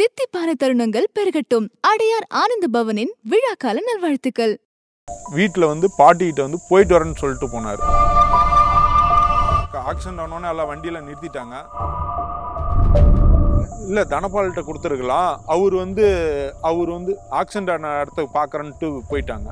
தித்திப்பான தருணங்கள் பெருகட்டும் அடையார் ஆனந்த பவனின் விழாக்கால நல்வாழ்த்துக்கள் வீட்டில் வந்து பாட்டிகிட்ட வந்து போயிட்டு வரேன்னு சொல்லிட்டு போனார் ஆக்சிடென்ட் ஆனோடனே எல்லாம் வண்டியில் நிறுத்திட்டாங்க இல்லை தனபால்கிட்ட கொடுத்துருக்கலாம் அவர் வந்து அவர் வந்து ஆக்சிடென்ட் ஆன இடத்த பார்க்குறேன்ட்டு போயிட்டாங்க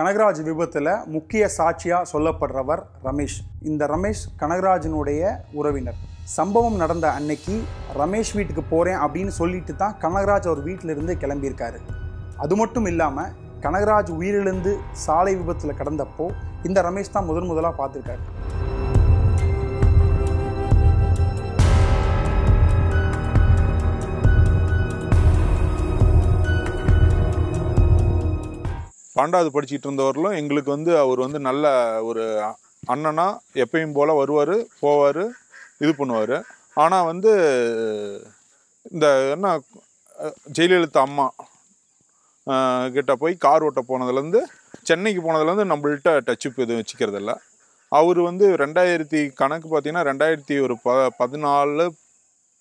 கனகராஜ் விபத்தில் முக்கிய சாட்சியாக சொல்லப்படுறவர் ரமேஷ் இந்த ரமேஷ் கனகராஜனுடைய உறவினர் சம்பவம் நடந்த அன்னைக்கு ரமேஷ் வீட்டுக்கு போகிறேன் அப்படின்னு சொல்லிட்டு தான் கனகராஜ் அவர் வீட்டிலிருந்து கிளம்பியிருக்காரு அது மட்டும் இல்லாமல் கனகராஜ் உயிரிழந்து சாலை விபத்தில் கடந்தப்போ இந்த ரமேஷ் தான் முதன் முதலாக பார்த்துருக்காரு பன்னெண்டாவது படிச்சுட்டு இருந்தவர்களும் எங்களுக்கு வந்து அவர் வந்து நல்ல ஒரு அண்ணனா எப்பயும் போல் வருவார் போவார் இது பண்ணுவார் ஆனால் வந்து இந்த என்ன ஜெயலலிதா அம்மா கிட்ட போய் கார் ஓட்ட போனதுலேருந்து சென்னைக்கு போனதுலேருந்து நம்மள்கிட்ட டச்சுப் எதுவும் வச்சுக்கிறதில்ல அவர் வந்து ரெண்டாயிரத்தி கணக்கு பார்த்தீங்கன்னா ரெண்டாயிரத்தி ஒரு ப பதினாலு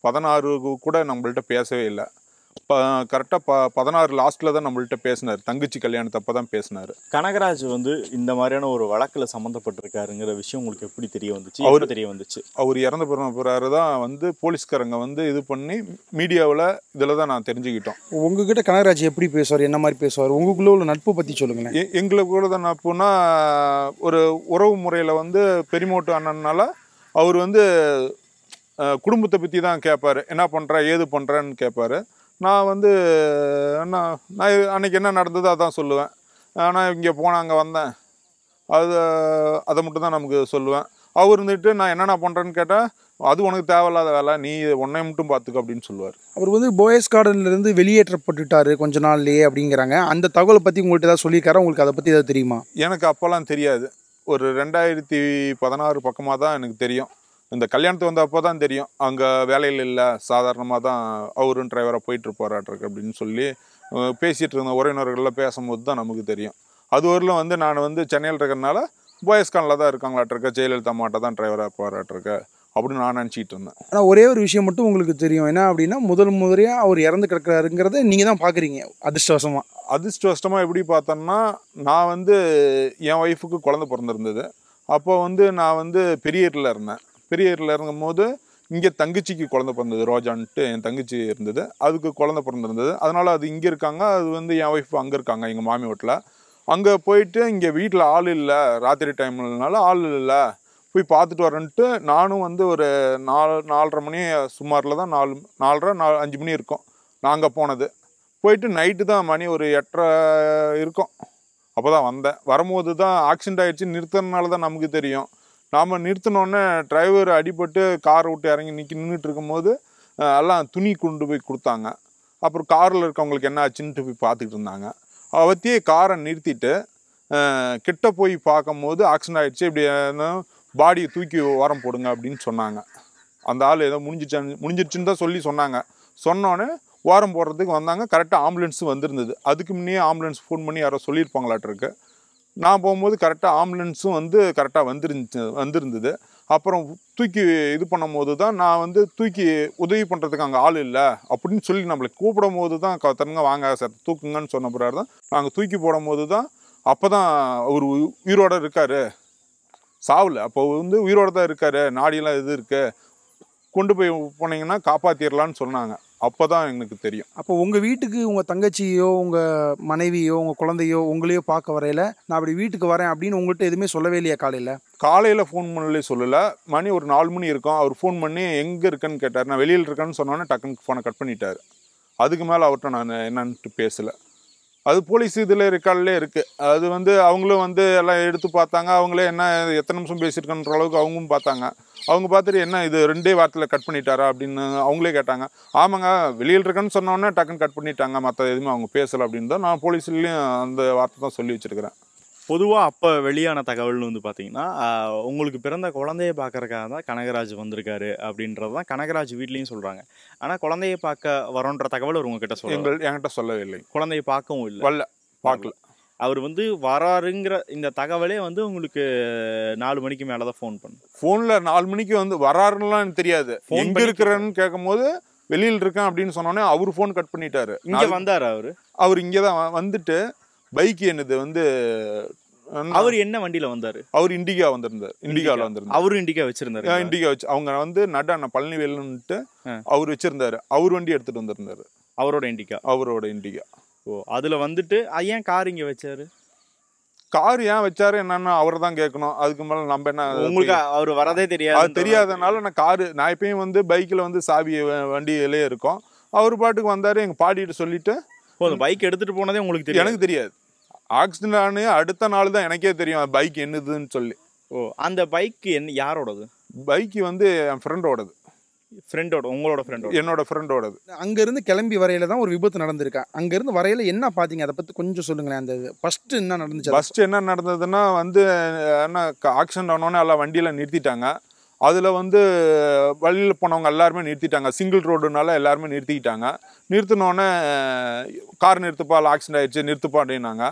பதினாறு கூட நம்மள்கிட்ட பேசவே இல்லை கரெக்டாக ப பதினாறு லாஸ்ட்டில் தான் நம்மள்கிட்ட பேசினார் தங்கச்சி கல்யாணத்தப்போ தான் பேசினார் கனகராஜ் வந்து இந்த மாதிரியான ஒரு வழக்கில் சம்மந்தப்பட்டிருக்காருங்கிற விஷயம் உங்களுக்கு எப்படி தெரிய வந்துச்சு அவர் தெரிய வந்துச்சு அவர் இறந்து போகிற போகிறாரு தான் வந்து போலீஸ்காரங்க வந்து இது பண்ணி மீடியாவில் இதில் தான் நான் தெரிஞ்சுக்கிட்டோம் உங்ககிட்ட கனகராஜ் எப்படி பேசுவார் என்ன மாதிரி பேசுவார் உங்களுக்குள்ள உள்ள நட்பு பற்றி சொல்லுங்கள் எங்களை கூட தான் நட்புனா ஒரு உறவு முறையில் வந்து பெரிமோட்டு அண்ணனால அவர் வந்து குடும்பத்தை பற்றி தான் கேட்பார் என்ன பண்ணுற ஏது பண்ணுறேன்னு கேட்பார் நான் வந்து என்ன நான் அன்றைக்கி என்ன நடந்ததோ அதான் சொல்லுவேன் ஆனால் இங்கே போனேன் அங்கே வந்தேன் அது அதை மட்டும் தான் நமக்கு சொல்லுவேன் அவர் இருந்துட்டு நான் என்னென்ன பண்ணுறேன்னு கேட்டால் அது உனக்கு தேவையில்லாத வேலை நீ உன்னை மட்டும் பார்த்துக்க அப்படின்னு சொல்லுவார் அவர் வந்து போயஸ் கார்டன்லேருந்து வெளியேற்றப்பட்டுட்டார் கொஞ்ச நாள்லேயே அப்படிங்கிறாங்க அந்த தகவலை பற்றி உங்கள்கிட்ட ஏதாவது சொல்லியிருக்காரு உங்களுக்கு அதை பற்றி ஏதாவது தெரியுமா எனக்கு அப்போல்லாம் தெரியாது ஒரு ரெண்டாயிரத்தி பதினாறு பக்கமாக தான் எனக்கு தெரியும் இந்த கல்யாணத்துக்கு வந்த அப்போ தான் தெரியும் அங்கே வேலையில் இல்லை சாதாரணமாக தான் அவரும் டிரைவராக போயிட்டு போராட்டிருக்கு அப்படின்னு சொல்லி பேசிகிட்டு இருந்த உறவினர்கள்லாம் பேசும்போது தான் நமக்கு தெரியும் அது வந்து நான் வந்து சென்னையில் இருக்கிறனால போயஸ்கானில் தான் இருக்காங்களாட்டிருக்க ஜெயலலிதா மாட்டை தான் டிரைவராக போராட்டிருக்க அப்படின்னு நான் நினச்சிக்கிட்டு இருந்தேன் ஆனால் ஒரே ஒரு விஷயம் மட்டும் உங்களுக்கு தெரியும் என்ன அப்படின்னா முதல் முதலியாக அவர் இறந்து கிடக்கிறாருங்கிறத நீங்கள் தான் பார்க்குறீங்க அதிர்ஷ்டவசமாக அதிர்ஷ்டவசமாக எப்படி பார்த்தோம்னா நான் வந்து என் ஒய்ஃபுக்கு குழந்த பிறந்திருந்தது அப்போ வந்து நான் வந்து பெரியரில் இருந்தேன் பெரியரில் போது இங்கே தங்கச்சிக்கு குழந்த பிறந்தது ரோஜான்ட்டு என் தங்கச்சி இருந்தது அதுக்கு குழந்த பிறந்திருந்தது அதனால் அது இங்கே இருக்காங்க அது வந்து என் ஒய்ஃப் அங்கே இருக்காங்க எங்கள் மாமி வீட்டில் அங்கே போயிட்டு இங்கே வீட்டில் ஆள் இல்லை ராத்திரி டைம்னால ஆள் இல்லை போய் பார்த்துட்டு வரேன்ட்டு நானும் வந்து ஒரு நாலு நாலரை மணி சுமாரில் தான் நாலு நாலரை நாலு அஞ்சு மணி இருக்கும் நாங்கள் போனது போயிட்டு நைட்டு தான் மணி ஒரு எட்டரை இருக்கும் அப்போ தான் வந்தேன் வரும்போது தான் ஆக்சிடெண்ட் ஆகிடுச்சு நிறுத்தினால தான் நமக்கு தெரியும் நாம் நிறுத்தினோடனே டிரைவர் அடிபட்டு காரை விட்டு இறங்கி நிற்கி நின்றுட்டு இருக்கும்போது எல்லாம் துணி கொண்டு போய் கொடுத்தாங்க அப்புறம் காரில் இருக்கவங்களுக்கு என்ன ஆச்சுன்ட்டு போய் பார்த்துக்கிட்டு இருந்தாங்க அவற்றியே காரை நிறுத்திட்டு கிட்ட போய் பார்க்கும்போது ஆக்சிடென்ட் ஆகிடுச்சு இப்படி பாடியை தூக்கி ஓரம் போடுங்க அப்படின்னு சொன்னாங்க அந்த ஆள் ஏதோ முடிஞ்சிச்சு முடிஞ்சிருச்சுன்னு தான் சொல்லி சொன்னாங்க சொன்னோன்னே ஓரம் போடுறதுக்கு வந்தாங்க கரெக்டாக ஆம்புலன்ஸும் வந்திருந்தது அதுக்கு முன்னே ஆம்புலன்ஸ் ஃபோன் பண்ணி யாரோ சொல்லியிருப்பாங்களாட்டிருக்கு நான் போகும்போது கரெக்டாக ஆம்புலன்ஸும் வந்து கரெக்டாக வந்துருந்து வந்திருந்தது அப்புறம் தூக்கி இது பண்ணும் போது தான் நான் வந்து தூக்கி உதவி பண்ணுறதுக்கு அங்கே ஆள் இல்லை அப்படின்னு சொல்லி நம்மளை கூப்பிடும் போது தான் கத்தனங்க வாங்க சார் தூக்குங்கன்னு சொன்ன பிறகு தான் நாங்கள் தூக்கி போடும் போது தான் அப்போ தான் அவர் உயிரோடு இருக்கார் சாவில் அப்போ வந்து உயிரோடு தான் இருக்கார் நாடியெல்லாம் இது இருக்குது கொண்டு போய் போனீங்கன்னா காப்பாற்றிடலான்னு சொன்னாங்க அப்போ தான் எனக்கு தெரியும் அப்போ உங்கள் வீட்டுக்கு உங்கள் தங்கச்சியோ உங்கள் மனைவியோ உங்கள் குழந்தையோ உங்களையோ பார்க்க வரையில் நான் அப்படி வீட்டுக்கு வரேன் அப்படின்னு உங்கள்கிட்ட எதுவுமே சொல்லவே இல்லையா காலையில் காலையில் ஃபோன் பண்ணலே சொல்லலை மணி ஒரு நாலு மணி இருக்கும் அவர் ஃபோன் பண்ணி எங்கே இருக்கேன்னு கேட்டார் நான் வெளியில் இருக்கேன்னு சொன்னோன்னே டக்குன்னு ஃபோனை கட் பண்ணிட்டார் அதுக்கு மேலே அவர்கிட்ட நான் என்னன்ட்டு பேசலை அது போலீஸ் இதில் ரெக்கார்டிலே இருக்குது அது வந்து அவங்களும் வந்து எல்லாம் எடுத்து பார்த்தாங்க அவங்களே என்ன எத்தனை நிமிஷம் பேசியிருக்கன்ற அளவுக்கு அவங்களும் பார்த்தாங்க அவங்க பார்த்துட்டு என்ன இது ரெண்டே வாரத்தில் கட் பண்ணிட்டாரா அப்படின்னு அவங்களே கேட்டாங்க ஆமாங்க வெளியில் இருக்கேன்னு சொன்னோன்னே டக்குன்னு கட் பண்ணிட்டாங்க மற்ற எதுவுமே அவங்க பேசலை அப்படின்னு தான் நான் போலீஸ்லேயும் அந்த வார்த்தை தான் சொல்லி வச்சுருக்கிறேன் பொதுவாக அப்போ வெளியான தகவல்னு வந்து பார்த்தீங்கன்னா உங்களுக்கு பிறந்த குழந்தைய பார்க்குறக்காக தான் கனகராஜ் வந்திருக்காரு அப்படின்றது தான் கனகராஜ் வீட்லேயும் சொல்கிறாங்க ஆனால் குழந்தைய பார்க்க வரோன்ற தகவல் அவர் உங்ககிட்ட சொல்ல என்கிட்ட சொல்லவே இல்லை குழந்தைய பார்க்கவும் இல்லை வரல பார்க்கல அவர் வந்து வராருங்கிற இந்த தகவலே வந்து உங்களுக்கு நாலு மணிக்கு மேலே தான் ஃபோன் பண்ணு ஃபோனில் நாலு மணிக்கு வந்து வராருலாம் எனக்கு தெரியாது எங்கே இருக்கிறேன்னு கேட்கும்போது வெளியில் இருக்கேன் அப்படின்னு சொன்னோன்னே அவர் ஃபோன் கட் பண்ணிட்டாரு இங்கே வந்தார் அவர் அவர் இங்கே தான் வந்துட்டு பைக் என்னது வந்து அவர் என்ன வண்டியில வந்தாரு அவர் இண்டிகா வந்திருந்தார் இண்டிகால வந்திருந்தார் அவரும் இண்டிகா வச்சிருந்தாரு இண்டிகா வச்சு அவங்க வந்து நட அண்ணா அவர் வச்சிருந்தாரு அவர் வண்டி எடுத்துட்டு வந்திருந்தாரு அவரோட இண்டிகா அவரோட இண்டிகா ஓ அதுல வந்துட்டு ஏன் கார் இங்க வச்சாரு கார் ஏன் வச்சாரு என்னன்னு அவர் தான் கேட்கணும் அதுக்கு மேல நம்ம என்ன உங்களுக்கு அவர் வரதே தெரியாது அது தெரியாதனால நான் காரு நான் எப்பயும் வந்து பைக்கில் வந்து சாவி வண்டியிலே இருக்கும் அவர் பாட்டுக்கு வந்தாரு எங்க பாடிட்டு சொல்லிட்டு ஓ அந்த பைக் எடுத்துட்டு போனதே உங்களுக்கு தெரியும் எனக்கு தெரியாது ஆக்சிடென்ட் அடுத்த நாள் தான் எனக்கே தெரியும் பைக் என்னதுன்னு சொல்லி ஓ அந்த பைக் என்ன யாரோடது பைக் வந்து என் ஃப்ரெண்டோடது ஃப்ரெண்டோட உங்களோட ஃப்ரெண்டோ என்னோட ஃப்ரெண்டோடது அங்கேருந்து கிளம்பி வரையில தான் ஒரு விபத்து நடந்திருக்கா அங்கேருந்து வரையில என்ன பார்த்தீங்க அதை பற்றி கொஞ்சம் சொல்லுங்களேன் அந்த ஃபஸ்ட்டு என்ன நடந்துச்சு ஃபஸ்ட்டு என்ன நடந்ததுன்னா வந்து என்ன ஆக்சிடென்ட் ஆனோன்னே எல்லாம் வண்டியில் நிறுத்திட்டாங்க அதில் வந்து வழியில் போனவங்க எல்லாருமே நிறுத்திட்டாங்க சிங்கிள் ரோடுனால எல்லாருமே நிறுத்திக்கிட்டாங்க நிறுத்தினோடனே கார் நிறுத்துப்பா ஆக்சிடென்ட் ஆகிடுச்சு நிறுத்துப்பா அப்படின்னாங்க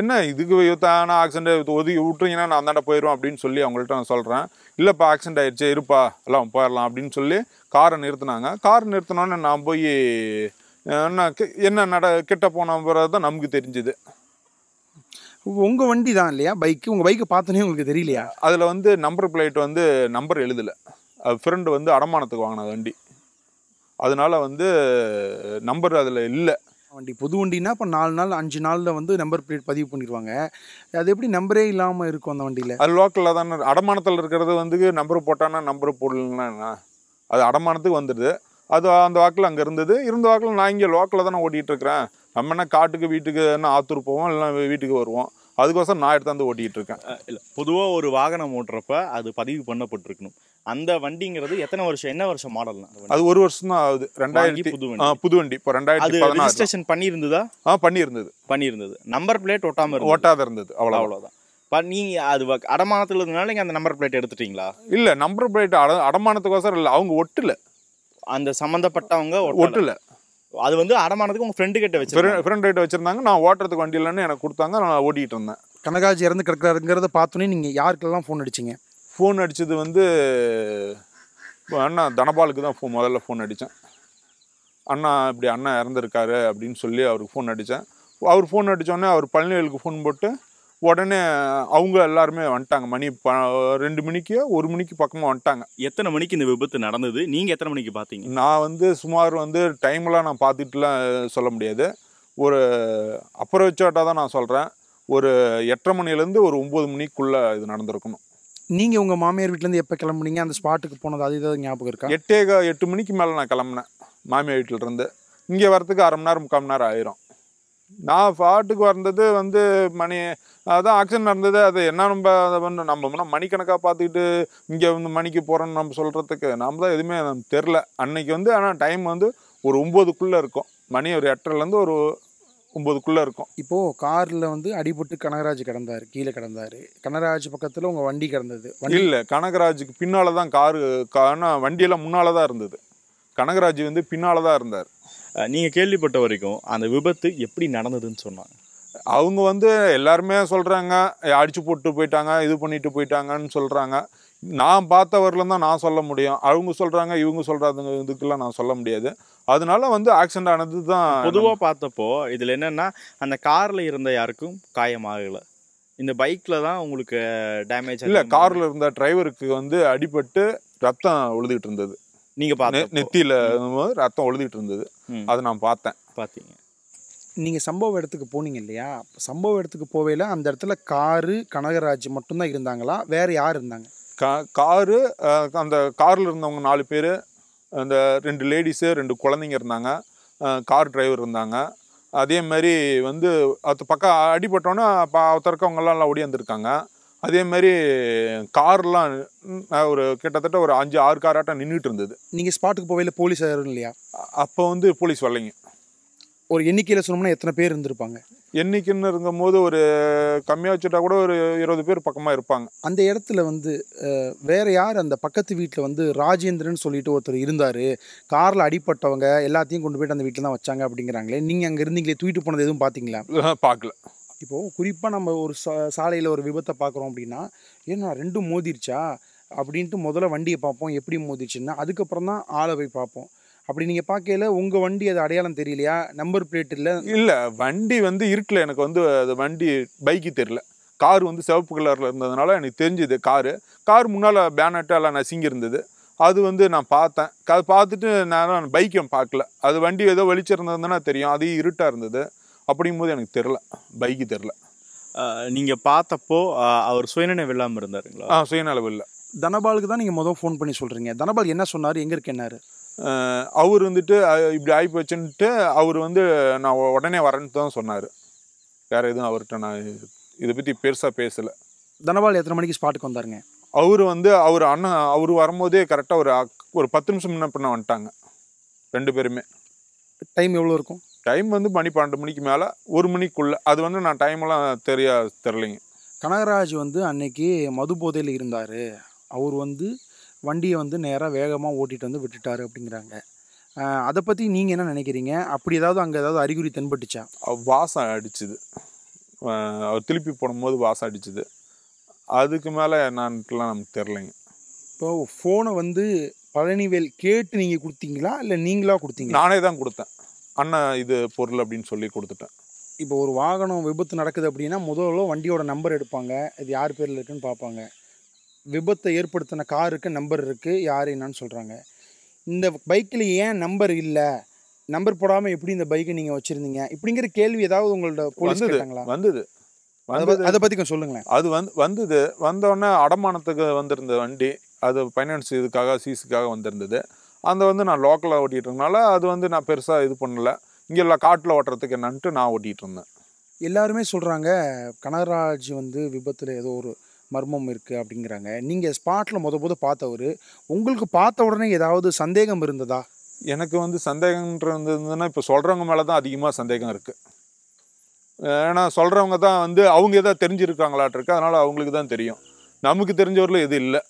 என்ன இதுக்கு யூத்தான ஆக்சிடென்ட் ஒதுக்கி விட்டுறீங்கன்னா நான் அந்தாண்ட போயிடும் அப்படின்னு சொல்லி அவங்கள்ட்ட நான் சொல்கிறேன் இல்லைப்பா ஆக்சிடென்ட் ஆகிடுச்சு இருப்பா எல்லாம் போயிடலாம் அப்படின்னு சொல்லி காரை நிறுத்தினாங்க கார் நிறுத்தினோடனே நான் போய் என்ன என்ன நட கிட்ட போன தான் நமக்கு தெரிஞ்சுது உங்கள் வண்டி தான் இல்லையா பைக்கு உங்கள் பைக்கை பார்த்தோன்னே உங்களுக்கு தெரியலையா அதில் வந்து நம்பர் பிளேட் வந்து நம்பர் எழுதலை ஃப்ரெண்டு வந்து அடமானத்துக்கு வாங்கின வண்டி அதனால் வந்து நம்பர் அதில் இல்லை வண்டி புது வண்டினா இப்போ நாலு நாள் அஞ்சு நாளில் வந்து நம்பர் பிளேட் பதிவு பண்ணிடுவாங்க அது எப்படி நம்பரே இல்லாமல் இருக்கும் அந்த வண்டியில் அது லோக்கலில் தானே அடமானத்தில் இருக்கிறது வந்து நம்பர் போட்டானா நம்பர் போடலன்னா அது அடமானத்துக்கு வந்துடுது அது அந்த வாக்கில் அங்கே இருந்தது இருந்த வாக்கில் நான் இங்கே லோக்கலில் தானே ஓட்டிகிட்டு இருக்கிறேன் நம்ம என்ன காட்டுக்கு வீட்டுக்கு என்ன ஆத்தூர் போவோம் இல்லை வீட்டுக்கு வருவோம் அதுக்கோசரம் நான் எடுத்தாந்து ஓட்டிகிட்டு இருக்கேன் இல்லை பொதுவாக ஒரு வாகனம் ஓட்டுறப்ப அது பதிவு பண்ணப்பட்டிருக்கணும் அந்த வண்டிங்கிறது எத்தனை வருஷம் என்ன வருஷம் மாடல்னா அது ஒரு வருஷம் தான் ஆகுது ரெண்டாயிரத்தி புது வண்டி புது வண்டி இப்போ ரெண்டாயிரத்தி ரெஜிஸ்ட்ரேஷன் பண்ணியிருந்ததா ஆ பண்ணியிருந்தது பண்ணியிருந்தது நம்பர் பிளேட் ஒட்டாம ஓட்டாத இருந்தது அவ்வளோ அவ்வளோதான் நீங்கள் அது அடமானத்தில் இருந்தனால நீங்கள் அந்த நம்பர் பிளேட் எடுத்துட்டீங்களா இல்லை நம்பர் பிளேட் அட அடமானத்துக்கோசரம் இல்லை அவங்க ஒட்டலை அந்த சம்மந்தப்பட்டவங்க ஒட்டலை அது வந்து அடமானதுக்கு உங்கள் ஃப்ரெண்டு கிட்ட வச்சிருக்கேன் ஃப்ரெண்ட் கிட்ட வச்சிருந்தாங்க நான் ஓட்டுறதுக்கு வண்டி இல்லைன்னு எனக்கு கொடுத்தாங்க நான் ஓட்டிகிட்டு இருந்தேன் கனகாஜ் இறந்து கிடக்கிறாருங்கிறத பார்த்தோன்னே நீங்கள் யாருக்கெல்லாம் ஃபோன் அடிச்சிங்க ஃபோன் அடித்தது வந்து அண்ணா தனபாலுக்கு தான் ஃபோன் முதல்ல ஃபோன் அடித்தேன் அண்ணா இப்படி அண்ணா இறந்துருக்காரு அப்படின்னு சொல்லி அவருக்கு ஃபோன் அடித்தேன் அவர் ஃபோன் அடித்தோடனே அவர் பழனிவேலுக்கு ஃபோன் போட்டு உடனே அவங்க எல்லாருமே வந்துட்டாங்க மணி ப ரெண்டு மணிக்கு ஒரு மணிக்கு பக்கமாக வந்துட்டாங்க எத்தனை மணிக்கு இந்த விபத்து நடந்தது நீங்கள் எத்தனை மணிக்கு பார்த்தீங்க நான் வந்து சுமார் வந்து டைம்லாம் நான் பார்த்துட்டுலாம் சொல்ல முடியாது ஒரு அப்ரோச்சாட்டாக தான் நான் சொல்கிறேன் ஒரு எட்டரை மணிலேருந்து ஒரு ஒம்பது மணிக்குள்ளே இது நடந்திருக்கணும் நீங்கள் உங்கள் மாமியார் வீட்டிலேருந்து எப்போ கிளம்புனீங்க அந்த ஸ்பாட்டுக்கு போனது அது ஏதாவது ஞாபகம் இருக்கா எட்டே எட்டு மணிக்கு மேலே நான் கிளம்புனேன் மாமியார் வீட்டிலேருந்து இங்கே வரத்துக்கு அரை மணி நேரம் முக்கால் மணி நேரம் ஆயிரும் நான் ஃபாட்டுக்கு வந்தது வந்து மணி அதான் ஆக்சிடென்ட் நடந்தது அது என்ன நம்ம அதை பண்ண நம்ம மணிக்கணக்காக பார்த்துக்கிட்டு இங்கே வந்து மணிக்கு போகிறோன்னு நம்ம சொல்கிறதுக்கு நாம் தான் எதுவுமே தெரில அன்னைக்கு வந்து ஆனால் டைம் வந்து ஒரு ஒம்போதுக்குள்ளே இருக்கும் மணி ஒரு எட்டரைலேருந்து ஒரு ஒம்போதுக்குள்ளே இருக்கும் இப்போது காரில் வந்து அடிபட்டு கனகராஜ் கிடந்தார் கீழே கிடந்தார் கனகராஜ் பக்கத்தில் உங்கள் வண்டி கிடந்தது இல்லை கனகராஜுக்கு பின்னால் தான் காரு ஆனால் வண்டியெல்லாம் முன்னால் தான் இருந்தது கனகராஜ் வந்து பின்னால் தான் இருந்தார் நீங்கள் கேள்விப்பட்ட வரைக்கும் அந்த விபத்து எப்படி நடந்ததுன்னு சொன்னாங்க அவங்க வந்து எல்லாருமே சொல்கிறாங்க அடிச்சு போட்டு போயிட்டாங்க இது பண்ணிட்டு போயிட்டாங்கன்னு சொல்கிறாங்க நான் பார்த்தவரில் தான் நான் சொல்ல முடியும் அவங்க சொல்கிறாங்க இவங்க சொல்கிறாங்க இதுக்கெல்லாம் நான் சொல்ல முடியாது அதனால வந்து ஆக்சிடெண்ட் ஆனது தான் பொதுவாக பார்த்தப்போ இதில் என்னென்னா அந்த காரில் இருந்த யாருக்கும் காயமாகலை இந்த பைக்கில் தான் உங்களுக்கு டேமேஜ் இல்லை காரில் இருந்த டிரைவருக்கு வந்து அடிபட்டு ரத்தம் உழுதுகிட்டு இருந்தது நீங்கள் பார்த்து நெத்தியில் ரத்தம் ஒழுதுகிட்டு இருந்தது அதை நான் பார்த்தேன் பார்த்தீங்க நீங்கள் சம்பவ இடத்துக்கு போனீங்க இல்லையா சம்பவ இடத்துக்கு போவேல அந்த இடத்துல காரு கனகராஜ் மட்டும்தான் இருந்தாங்களா வேறு யார் இருந்தாங்க கா காரு அந்த காரில் இருந்தவங்க நாலு பேர் அந்த ரெண்டு லேடிஸு ரெண்டு குழந்தைங்க இருந்தாங்க கார் டிரைவர் இருந்தாங்க அதே மாதிரி வந்து அது பக்கம் அடிபட்டோன்னா அப்போ ஒருத்தருக்கவங்களாம் எல்லாம் ஓடி வந்திருக்காங்க அதே மாதிரி கார்லாம் ஒரு கிட்டத்தட்ட ஒரு அஞ்சு ஆறு காராட்டம் நின்றுட்டு இருந்தது நீங்கள் ஸ்பாட்டுக்கு போகல போலீஸ் இல்லையா அப்போ வந்து போலீஸ் வரலைங்க ஒரு எண்ணிக்கையில் சொன்னோம்னா எத்தனை பேர் இருந்திருப்பாங்க எண்ணிக்கைன்னு போது ஒரு கம்மியாக வச்சுட்டா கூட ஒரு இருபது பேர் பக்கமாக இருப்பாங்க அந்த இடத்துல வந்து வேற யார் அந்த பக்கத்து வீட்டில் வந்து ராஜேந்திரன் சொல்லிட்டு ஒருத்தர் இருந்தார் காரில் அடிப்பட்டவங்க எல்லாத்தையும் கொண்டு போயிட்டு அந்த வீட்டில் தான் வச்சாங்க அப்படிங்கிறாங்களே நீங்கள் அங்கே இருந்தீங்களே தூக்கிட்டு போனது எதுவும் பார்த்தீங்களா பார்க்கல இப்போது குறிப்பாக நம்ம ஒரு சா சாலையில் ஒரு விபத்தை பார்க்குறோம் அப்படின்னா ஏன்னா ரெண்டும் மோதிருச்சா அப்படின்ட்டு முதல்ல வண்டியை பார்ப்போம் எப்படி மோதிருச்சுன்னா அதுக்கப்புறம் தான் ஆளை போய் பார்ப்போம் அப்படி நீங்கள் பார்க்கல உங்கள் வண்டி அது அடையாளம் தெரியலையா நம்பர் பிளேட் இல்லை இல்லை வண்டி வந்து இருட்டில் எனக்கு வந்து அது வண்டி பைக்கு தெரில கார் வந்து சிவப்பு கலரில் இருந்ததுனால எனக்கு தெரிஞ்சுது காரு கார் முன்னால் பேனட்டு எல்லாம் நசுங்கியிருந்தது அது வந்து நான் பார்த்தேன் அது பார்த்துட்டு நான் பைக்கை பார்க்கல அது வண்டி ஏதோ வெளிச்சிருந்ததுன்னா தெரியும் அது இருட்டாக இருந்தது அப்படிங்கும் போது எனக்கு தெரில பைக்கு தெரில நீங்கள் பார்த்தப்போ அவர் சுயநினைவு இல்லாமல் இருந்தாருங்களா ஆ சுயநலவு இல்லை தனபாலுக்கு தான் நீங்கள் மொதல் ஃபோன் பண்ணி சொல்கிறீங்க தனபால் என்ன சொன்னார் எங்கே இருக்கு என்னார் அவர் வந்துட்டு இப்படி ஆகி போச்சுன்ட்டு அவர் வந்து நான் உடனே வரேன்ட்டு தான் சொன்னார் வேறு எதுவும் அவர்கிட்ட நான் இதை பற்றி பெருசாக பேசலை தனபால் எத்தனை மணிக்கு ஸ்பாட்டுக்கு வந்தாருங்க அவர் வந்து அவர் அண்ணன் அவர் வரும்போதே கரெக்டாக ஒரு ஒரு பத்து நிமிஷம் முன்ன பண்ண வந்துட்டாங்க ரெண்டு பேருமே டைம் எவ்வளோ இருக்கும் டைம் வந்து மணி பன்னெண்டு மணிக்கு மேலே ஒரு மணிக்குள்ளே அது வந்து நான் டைமெல்லாம் தெரியா தெரிலிங்க கனகராஜ் வந்து அன்னைக்கு மது போதையில் இருந்தார் அவர் வந்து வண்டியை வந்து நேராக வேகமாக ஓட்டிகிட்டு வந்து விட்டுட்டார் அப்படிங்கிறாங்க அதை பற்றி நீங்கள் என்ன நினைக்கிறீங்க அப்படி ஏதாவது அங்கே ஏதாவது அறிகுறி தென்பட்டுச்சா வாசம் அடிச்சுது அவர் திருப்பி போடும்போது வாசம் அடிச்சுது அதுக்கு மேலே என்னான்ட்டுலாம் நமக்கு தெரிலங்க இப்போது ஃபோனை வந்து பழனிவேல் கேட்டு நீங்கள் கொடுத்தீங்களா இல்லை நீங்களாக கொடுத்தீங்க நானே தான் கொடுத்தேன் அண்ணா இது பொருள் அப்படின்னு சொல்லி கொடுத்துட்டேன் இப்போ ஒரு வாகனம் விபத்து நடக்குது அப்படின்னா முதல்ல வண்டியோட நம்பர் எடுப்பாங்க இது யார் பேரில் இருக்குன்னு பார்ப்பாங்க விபத்தை ஏற்படுத்தின காருக்கு நம்பர் இருக்குது யார் என்னான்னு சொல்கிறாங்க இந்த பைக்கில் ஏன் நம்பர் இல்லை நம்பர் போடாமல் எப்படி இந்த பைக்கை நீங்கள் வச்சுருந்தீங்க இப்படிங்கிற கேள்வி ஏதாவது உங்கள்ட்ட போலீஸ் வந்தது அதை பற்றி கொஞ்சம் சொல்லுங்களேன் அது வந்து வந்தது வந்தோடனே அடமானத்துக்கு வந்திருந்த வண்டி அது ஃபைனான்ஸ் இதுக்காக சீஸுக்காக வந்திருந்தது அந்த வந்து நான் லோக்கலாக ஓட்டிகிட்டு அது வந்து நான் பெருசாக இது பண்ணலை இங்கே எல்லாம் காட்டில் ஓட்டுறதுக்கு என்னன்ட்டு நான் ஓட்டிகிட்டு இருந்தேன் எல்லாருமே சொல்கிறாங்க கனகராஜ் வந்து விபத்தில் ஏதோ ஒரு மர்மம் இருக்குது அப்படிங்கிறாங்க நீங்கள் ஸ்பாட்டில் முத போது பார்த்தவர் உங்களுக்கு பார்த்த உடனே ஏதாவது சந்தேகம் இருந்ததா எனக்கு வந்து சந்தேகம்ன்ற இருந்ததுன்னா இப்போ சொல்கிறவங்க மேலே தான் அதிகமாக சந்தேகம் இருக்குது ஏன்னா சொல்கிறவங்க தான் வந்து அவங்க எதாவது தெரிஞ்சிருக்காங்களாட்டிருக்கு அதனால் அவங்களுக்கு தான் தெரியும் நமக்கு தெரிஞ்சவரில் எது இல்லை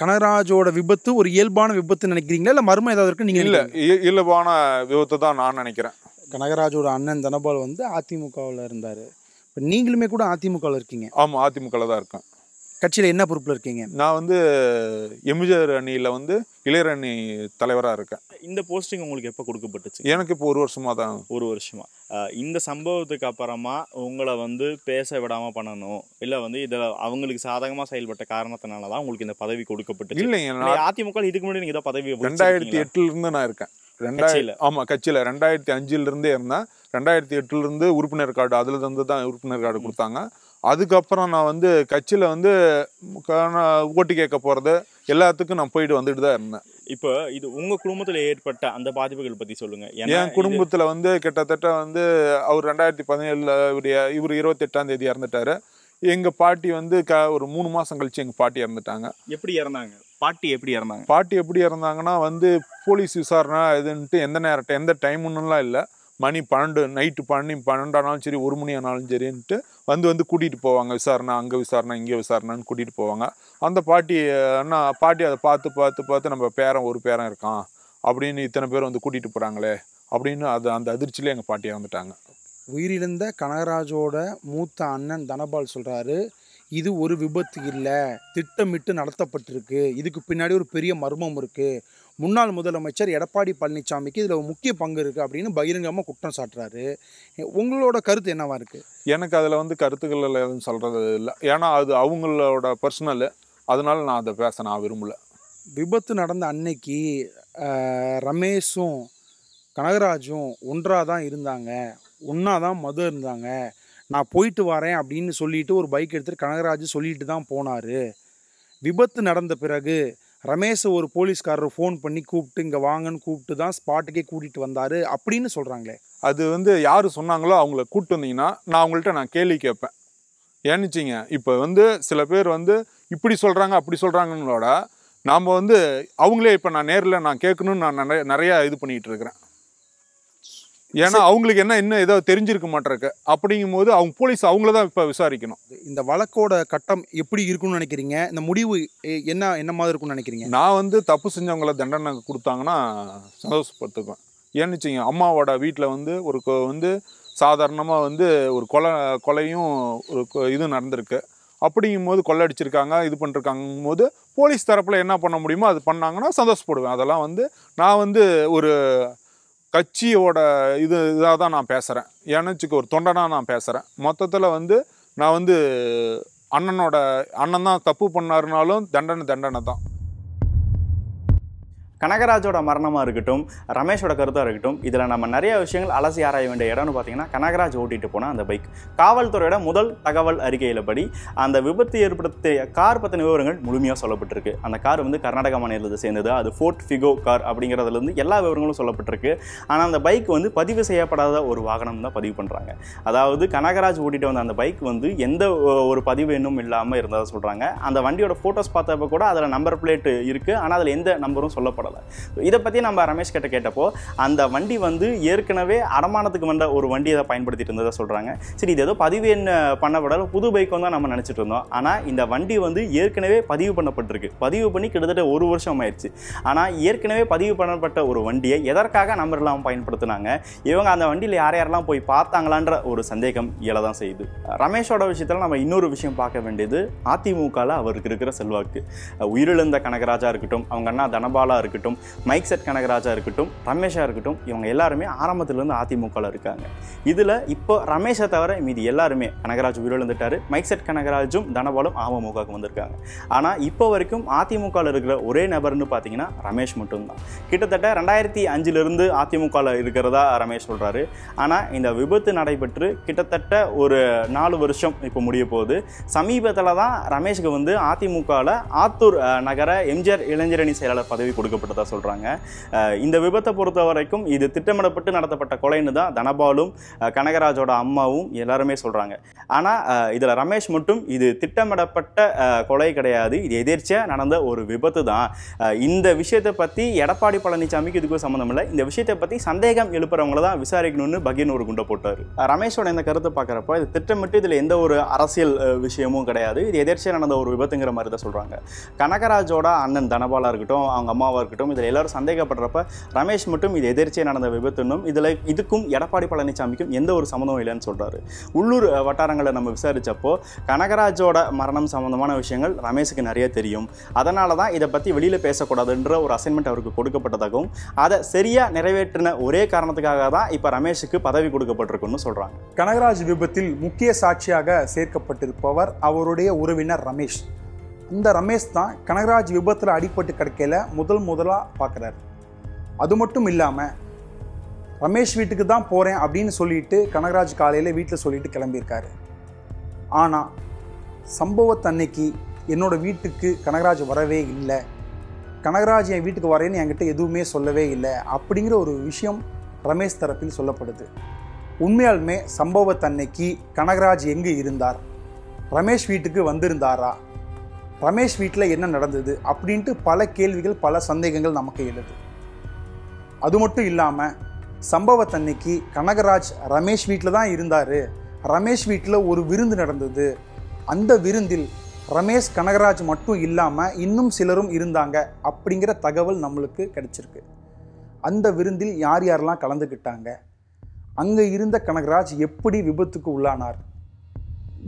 கனகராஜோட விபத்து ஒரு இயல்பான விபத்து நினைக்கிறீங்களா இல்ல மர்மம் ஏதாவது இருக்குன்னு நீங்க இல்ல இயல்பான விபத்து தான் நான் நினைக்கிறேன் கனகராஜோட அண்ணன் தனபால் வந்து அதிமுகவில் இருந்தாரு இப்போ நீங்களுமே கூட அதிமுகவில் இருக்கீங்க ஆமாம் அதிமுகவில் தான் இருக்கேன் கட்சியில் என்ன பொறுப்பில் இருக்கீங்க நான் வந்து எம்ஜிஆர் அணியில் வந்து இளையரணி தலைவராக இருக்கேன் இந்த போஸ்டிங் உங்களுக்கு எப்போ கொடுக்கப்பட்டுச்சு எனக்கு இப்போ ஒரு வருஷமாக தான் ஒரு வருஷமா இந்த சம்பவத்துக்கு அப்புறமா உங்களை வந்து பேச விடாமல் பண்ணணும் இல்லை வந்து இதில் அவங்களுக்கு சாதகமாக செயல்பட்ட காரணத்தினால தான் உங்களுக்கு இந்த பதவி கொடுக்கப்பட்டு இல்லைங்க அதிமுக இதுக்கு முன்னாடி நீங்கள் பதவி ரெண்டாயிரத்தி எட்டுலேருந்து நான் இருக்கேன் ரெண்டாயிரம் ஆமாம் கட்சியில் ரெண்டாயிரத்தி அஞ்சுலேருந்தே இருந்தேன் ரெண்டாயிரத்தி எட்டுலேருந்து உறுப்பினர் கார்டு அதில் இருந்து தான் உறுப்பினர் கார்டு கொடுத்தாங்க அதுக்கப்புறம் நான் வந்து கட்சியில் வந்து ஓட்டு கேட்க போகிறது எல்லாத்துக்கும் நான் போயிட்டு வந்துட்டு தான் இருந்தேன் இப்போ இது உங்கள் குடும்பத்தில் ஏற்பட்ட அந்த பாதிப்புகள் பற்றி சொல்லுங்கள் என் குடும்பத்தில் வந்து கிட்டத்தட்ட வந்து அவர் ரெண்டாயிரத்தி பதினேழில் இவர் இவர் இருபத்தெட்டாம் தேதி இறந்துட்டார் எங்கள் பாட்டி வந்து க ஒரு மூணு மாதம் கழிச்சு எங்கள் பாட்டி இறந்துட்டாங்க எப்படி இறந்தாங்க பாட்டி எப்படி இறந்தாங்க பாட்டி எப்படி இறந்தாங்கன்னா வந்து போலீஸ் விசாரணை இதுன்ட்டு எந்த நேரம் எந்த டைமுன்னுலாம் இல்லை மணி பன்னெண்டு நைட்டு பன்னெண்டு பன்னெண்டானாலும் சரி ஒரு மணி ஆனாலும் சரின்ட்டு வந்து வந்து கூட்டிகிட்டு போவாங்க விசாரணை அங்கே விசாரணை இங்கே விசாரணைன்னு கூட்டிகிட்டு போவாங்க அந்த பாட்டி அண்ணா பாட்டி அதை பார்த்து பார்த்து பார்த்து நம்ம பேரன் ஒரு பேரன் இருக்கான் அப்படின்னு இத்தனை பேர் வந்து கூட்டிகிட்டு போகிறாங்களே அப்படின்னு அது அந்த அதிர்ச்சியில் எங்கள் பாட்டியாக வந்துட்டாங்க உயிரிழந்த கனகராஜோட மூத்த அண்ணன் தனபால் சொல்கிறாரு இது ஒரு விபத்து இல்லை திட்டமிட்டு நடத்தப்பட்டிருக்கு இதுக்கு பின்னாடி ஒரு பெரிய மர்மம் இருக்குது முன்னாள் முதலமைச்சர் எடப்பாடி பழனிசாமிக்கு இதில் முக்கிய பங்கு இருக்குது அப்படின்னு பகிரங்கமாக குற்றம் சாட்டுறாரு உங்களோட கருத்து என்னவா இருக்குது எனக்கு அதில் வந்து கருத்துக்கள் எதுவும் சொல்கிறது இல்லை ஏன்னா அது அவங்களோட பர்சனல் அதனால நான் அதை பேச நான் விரும்பலை விபத்து நடந்த அன்னைக்கு ரமேஷும் கனகராஜும் ஒன்றாக தான் இருந்தாங்க ஒன்றா தான் மது இருந்தாங்க நான் போயிட்டு வரேன் அப்படின்னு சொல்லிட்டு ஒரு பைக் எடுத்துகிட்டு கனகராஜ் சொல்லிட்டு தான் போனார் விபத்து நடந்த பிறகு ரமேஷ் ஒரு போலீஸ்காரர் ஃபோன் பண்ணி கூப்பிட்டு இங்கே வாங்கன்னு கூப்பிட்டு தான் ஸ்பாட்டுக்கே கூட்டிகிட்டு வந்தார் அப்படின்னு சொல்கிறாங்களே அது வந்து யார் சொன்னாங்களோ அவங்கள கூப்பிட்டு வந்தீங்கன்னா நான் அவங்கள்ட்ட நான் கேள்வி கேட்பேன் ஏன்னுச்சிங்க இப்போ வந்து சில பேர் வந்து இப்படி சொல்கிறாங்க அப்படி சொல்கிறாங்கன்னோட நாம் வந்து அவங்களே இப்போ நான் நேரில் நான் கேட்கணும்னு நான் நிறைய நிறையா இது பண்ணிகிட்டு இருக்கிறேன் ஏன்னா அவங்களுக்கு என்ன இன்னும் ஏதோ தெரிஞ்சிருக்க மாட்டிருக்கு அப்படிங்கும் போது அவங்க போலீஸ் அவங்கள தான் இப்போ விசாரிக்கணும் இந்த வழக்கோட கட்டம் எப்படி இருக்கும்னு நினைக்கிறீங்க இந்த முடிவு என்ன என்ன மாதிரி இருக்கும்னு நினைக்கிறீங்க நான் வந்து தப்பு செஞ்சவங்களை தண்டனை கொடுத்தாங்கன்னா சந்தோஷப்பட்டுக்குவேன் ஏன்னு வச்சுங்க அம்மாவோட வீட்டில் வந்து ஒரு வந்து சாதாரணமாக வந்து ஒரு கொலை கொலையும் ஒரு இது நடந்திருக்கு அப்படிங்கும் போது அடிச்சிருக்காங்க இது பண்ணிருக்காங்கும் போது போலீஸ் தரப்பில் என்ன பண்ண முடியுமோ அது பண்ணாங்கன்னா சந்தோஷப்படுவேன் அதெல்லாம் வந்து நான் வந்து ஒரு கட்சியோட இது இதாக தான் நான் பேசுகிறேன் எனச்சுக்கு ஒரு தொண்டனாக நான் பேசுகிறேன் மொத்தத்தில் வந்து நான் வந்து அண்ணனோட அண்ணன் தான் தப்பு பண்ணாருனாலும் தண்டனை தண்டனை தான் கனகராஜோட மரணமாக இருக்கட்டும் ரமேஷோட கருத்தாக இருக்கட்டும் இதில் நம்ம நிறைய விஷயங்கள் அலசி ஆராய வேண்டிய இடம்னு பார்த்தீங்கன்னா கனகராஜ் ஓட்டிகிட்டு போனால் அந்த பைக் காவல்துறையோட முதல் தகவல் அறிக்கையில் படி அந்த விபத்து ஏற்படுத்திய கார் பற்றின விவரங்கள் முழுமையாக சொல்லப்பட்டிருக்கு அந்த கார் வந்து கர்நாடக மாநிலத்தை சேர்ந்தது அது ஃபோர்ட் ஃபிகோ கார் அப்படிங்கிறதுலேருந்து எல்லா விவரங்களும் சொல்லப்பட்டிருக்கு ஆனால் அந்த பைக் வந்து பதிவு செய்யப்படாத ஒரு வாகனம் தான் பதிவு பண்ணுறாங்க அதாவது கனகராஜ் ஓட்டிகிட்டு வந்த அந்த பைக் வந்து எந்த ஒரு பதிவு எண்ணும் இல்லாமல் இருந்ததாக சொல்கிறாங்க அந்த வண்டியோட ஃபோட்டோஸ் பார்த்தப்ப கூட அதில் நம்பர் பிளேட் இருக்குது ஆனால் அதில் எந்த நம்பரும் சொல்லப்படாது போல் இதை பற்றி நம்ம ரமேஷ் கிட்ட கேட்டப்போ அந்த வண்டி வந்து ஏற்கனவே அடமானத்துக்கு வந்த ஒரு வண்டி அதை பயன்படுத்திட்டு இருந்ததை சொல்கிறாங்க சரி இது ஏதோ பதிவு என்ன பண்ணப்படாத புது பைக் வந்து நம்ம நினச்சிட்டு இருந்தோம் ஆனால் இந்த வண்டி வந்து ஏற்கனவே பதிவு பண்ணப்பட்டிருக்கு பதிவு பண்ணி கிட்டத்தட்ட ஒரு வருஷம் ஆயிடுச்சு ஆனால் ஏற்கனவே பதிவு பண்ணப்பட்ட ஒரு வண்டியை எதற்காக நம்பர் இல்லாமல் பயன்படுத்தினாங்க இவங்க அந்த வண்டியில் யார் யாரெல்லாம் போய் பார்த்தாங்களான்ற ஒரு சந்தேகம் இயல தான் செய்யுது ரமேஷோட விஷயத்தில் நம்ம இன்னொரு விஷயம் பார்க்க வேண்டியது அதிமுகவில் அவருக்கு இருக்கிற செல்வாக்கு உயிரிழந்த கனகராஜா இருக்கட்டும் அவங்க அண்ணா தனபாலா இருக்கட்டும் இருக்கட்டும் மைக் செட் கனகராஜா இருக்கட்டும் ரமேஷாக இருக்கட்டும் இவங்க எல்லாருமே ஆரம்பத்துலேருந்து அதிமுகவில் இருக்காங்க இதில் இப்போ ரமேஷை தவிர மீதி எல்லாருமே கனகராஜ் உயிரிழந்துட்டார் மைக் செட் கனகராஜும் தனபாலும் அமமுகவுக்கு வந்திருக்காங்க ஆனால் இப்போ வரைக்கும் அதிமுகவில் இருக்கிற ஒரே நபர்னு பார்த்தீங்கன்னா ரமேஷ் மட்டும்தான் கிட்டத்தட்ட ரெண்டாயிரத்தி அஞ்சிலிருந்து அதிமுகவில் இருக்கிறதா ரமேஷ் சொல்கிறாரு ஆனால் இந்த விபத்து நடைபெற்று கிட்டத்தட்ட ஒரு நாலு வருஷம் இப்போ முடிய போகுது சமீபத்தில் தான் ரமேஷுக்கு வந்து அதிமுகவில் ஆத்தூர் நகர எம்ஜிஆர் இளைஞரணி செயலாளர் பதவி கொடுக்கப்பட்டு ஏற்பட்டதாக சொல்கிறாங்க இந்த விபத்தை பொறுத்த வரைக்கும் இது திட்டமிடப்பட்டு நடத்தப்பட்ட கொலைன்னு தான் தனபாலும் கனகராஜோட அம்மாவும் எல்லாருமே சொல்கிறாங்க ஆனால் இதில் ரமேஷ் மட்டும் இது திட்டமிடப்பட்ட கொலை கிடையாது இது எதிர்ச்சியாக நடந்த ஒரு விபத்து தான் இந்த விஷயத்தை பற்றி எடப்பாடி பழனிசாமிக்கு இதுக்கும் சம்மந்தம் இல்லை இந்த விஷயத்தை பற்றி சந்தேகம் எழுப்புறவங்கள தான் விசாரிக்கணும்னு பகீன் ஒரு குண்டை போட்டார் ரமேஷோட இந்த கருத்தை பார்க்குறப்போ இது திட்டமிட்டு இதில் எந்த ஒரு அரசியல் விஷயமும் கிடையாது இது எதிர்ச்சியாக நடந்த ஒரு விபத்துங்கிற மாதிரி தான் சொல்கிறாங்க கனகராஜோட அண்ணன் தனபாலாக இருக்கட்டும் அவங்க அம்மாவாக இருக்கட்டும் இருக்கட்டும் இதில் எல்லாரும் சந்தேகப்படுறப்ப ரமேஷ் மட்டும் இது எதிர்ச்சியை நடந்த விபத்துன்னும் இதில் இதுக்கும் எடப்பாடி பழனிசாமிக்கும் எந்த ஒரு சம்மந்தமும் இல்லைன்னு சொல்கிறாரு உள்ளூர் வட்டாரங்களை நம்ம விசாரித்தப்போ கனகராஜோட மரணம் சம்மந்தமான விஷயங்கள் ரமேஷுக்கு நிறைய தெரியும் அதனால தான் இதை பற்றி வெளியில் பேசக்கூடாதுன்ற ஒரு அசைன்மெண்ட் அவருக்கு கொடுக்கப்பட்டதாகவும் அதை சரியாக நிறைவேற்றின ஒரே காரணத்துக்காக தான் இப்போ ரமேஷுக்கு பதவி கொடுக்கப்பட்டிருக்குன்னு சொல்கிறாங்க கனகராஜ் விபத்தில் முக்கிய சாட்சியாக சேர்க்கப்பட்டிருப்பவர் அவருடைய உறவினர் ரமேஷ் இந்த ரமேஷ் தான் கனகராஜ் விபத்தில் அடிபட்டு கிடைக்கல முதல் முதலாக பார்க்குறாரு அது மட்டும் இல்லாமல் ரமேஷ் வீட்டுக்கு தான் போகிறேன் அப்படின்னு சொல்லிட்டு கனகராஜ் காலையில் வீட்டில் சொல்லிட்டு கிளம்பியிருக்காரு ஆனால் சம்பவத்தன்னைக்கு என்னோடய வீட்டுக்கு கனகராஜ் வரவே இல்லை கனகராஜ் என் வீட்டுக்கு வரேன்னு என்கிட்ட எதுவுமே சொல்லவே இல்லை அப்படிங்கிற ஒரு விஷயம் ரமேஷ் தரப்பில் சொல்லப்படுது உண்மையாலுமே சம்பவத்தன்னைக்கு கனகராஜ் எங்கே இருந்தார் ரமேஷ் வீட்டுக்கு வந்திருந்தாரா ரமேஷ் வீட்டில் என்ன நடந்தது அப்படின்ட்டு பல கேள்விகள் பல சந்தேகங்கள் நமக்கு எழுது அது மட்டும் இல்லாமல் சம்பவத்தன்னைக்கு கனகராஜ் ரமேஷ் வீட்டில் தான் இருந்தார் ரமேஷ் வீட்டில் ஒரு விருந்து நடந்தது அந்த விருந்தில் ரமேஷ் கனகராஜ் மட்டும் இல்லாமல் இன்னும் சிலரும் இருந்தாங்க அப்படிங்கிற தகவல் நம்மளுக்கு கிடைச்சிருக்கு அந்த விருந்தில் யார் யாரெல்லாம் கலந்துக்கிட்டாங்க அங்கே இருந்த கனகராஜ் எப்படி விபத்துக்கு உள்ளானார்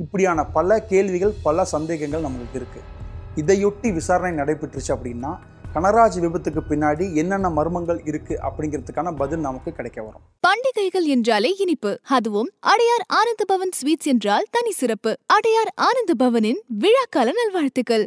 இப்படியான பல கேள்விகள் பல சந்தேகங்கள் நம்மளுக்கு இருக்குது இதையொட்டி விசாரணை நடைபெற்றுச்சு அப்படின்னா கனராஜ் விபத்துக்கு பின்னாடி என்னென்ன மர்மங்கள் இருக்கு அப்படிங்கிறதுக்கான பதில் நமக்கு கிடைக்க வரும் பண்டிகைகள் என்றாலே இனிப்பு அதுவும் அடையார் ஆனந்த பவன் ஸ்வீட்ஸ் என்றால் தனி சிறப்பு அடையார் ஆனந்த பவனின் விழாக்கால நல்வாழ்த்துக்கள்